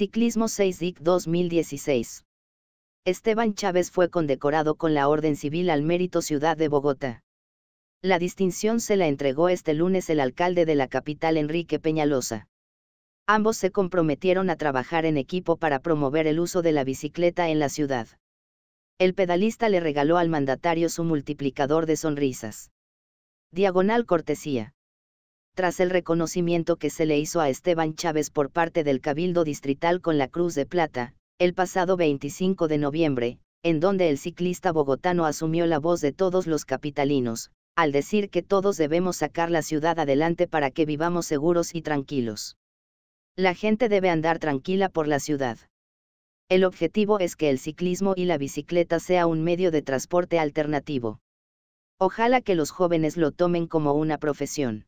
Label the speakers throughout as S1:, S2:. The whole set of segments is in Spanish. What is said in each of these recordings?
S1: Ciclismo 6 DIC 2016. Esteban Chávez fue condecorado con la Orden Civil al Mérito Ciudad de Bogotá. La distinción se la entregó este lunes el alcalde de la capital Enrique Peñalosa. Ambos se comprometieron a trabajar en equipo para promover el uso de la bicicleta en la ciudad. El pedalista le regaló al mandatario su multiplicador de sonrisas. Diagonal cortesía tras el reconocimiento que se le hizo a Esteban Chávez por parte del Cabildo Distrital con la Cruz de Plata, el pasado 25 de noviembre, en donde el ciclista bogotano asumió la voz de todos los capitalinos, al decir que todos debemos sacar la ciudad adelante para que vivamos seguros y tranquilos. La gente debe andar tranquila por la ciudad. El objetivo es que el ciclismo y la bicicleta sea un medio de transporte alternativo. Ojalá que los jóvenes lo tomen como una profesión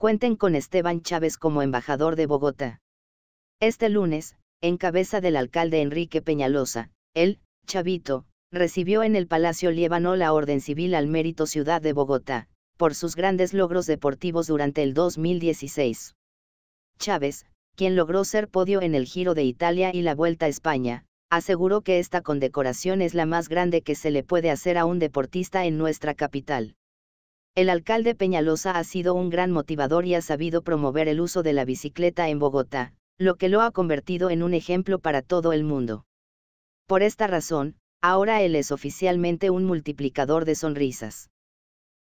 S1: cuenten con Esteban Chávez como embajador de Bogotá. Este lunes, en cabeza del alcalde Enrique Peñalosa, él, Chavito, recibió en el Palacio Líbano la Orden Civil al Mérito Ciudad de Bogotá, por sus grandes logros deportivos durante el 2016. Chávez, quien logró ser podio en el Giro de Italia y la Vuelta a España, aseguró que esta condecoración es la más grande que se le puede hacer a un deportista en nuestra capital. El alcalde Peñalosa ha sido un gran motivador y ha sabido promover el uso de la bicicleta en Bogotá, lo que lo ha convertido en un ejemplo para todo el mundo. Por esta razón, ahora él es oficialmente un multiplicador de sonrisas.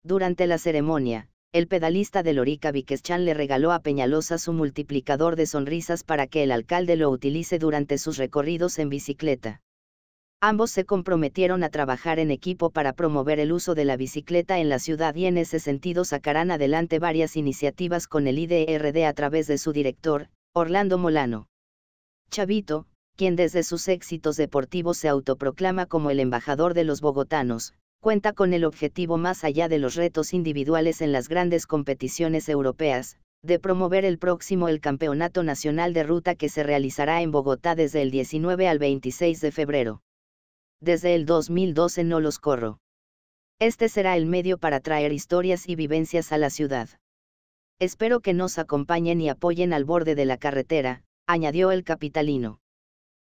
S1: Durante la ceremonia, el pedalista de Lorica Viqueschan le regaló a Peñalosa su multiplicador de sonrisas para que el alcalde lo utilice durante sus recorridos en bicicleta. Ambos se comprometieron a trabajar en equipo para promover el uso de la bicicleta en la ciudad y en ese sentido sacarán adelante varias iniciativas con el IDRD a través de su director, Orlando Molano. Chavito, quien desde sus éxitos deportivos se autoproclama como el embajador de los bogotanos, cuenta con el objetivo más allá de los retos individuales en las grandes competiciones europeas, de promover el próximo el Campeonato Nacional de Ruta que se realizará en Bogotá desde el 19 al 26 de febrero desde el 2012 no los corro. Este será el medio para traer historias y vivencias a la ciudad. Espero que nos acompañen y apoyen al borde de la carretera, añadió el capitalino.